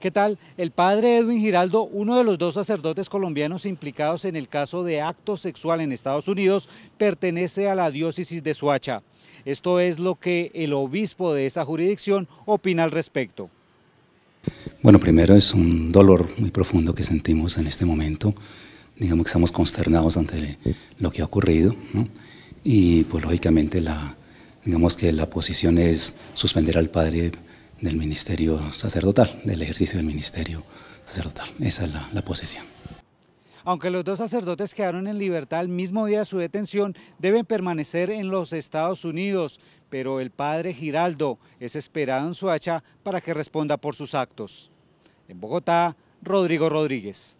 ¿Qué tal? El padre Edwin Giraldo, uno de los dos sacerdotes colombianos implicados en el caso de acto sexual en Estados Unidos, pertenece a la diócesis de Suacha. Esto es lo que el obispo de esa jurisdicción opina al respecto. Bueno, primero es un dolor muy profundo que sentimos en este momento. Digamos que estamos consternados ante lo que ha ocurrido, Y pues lógicamente la, digamos que la posición es suspender al padre del ministerio sacerdotal, del ejercicio del ministerio sacerdotal. Esa es la, posesión. Aunque los dos sacerdotes quedaron en libertad el mismo día de su detención, deben permanecer en los Estados Unidos, pero el padre Giraldo es esperado en hacha para que responda por sus actos. En Bogotá, Rodrigo Rodríguez.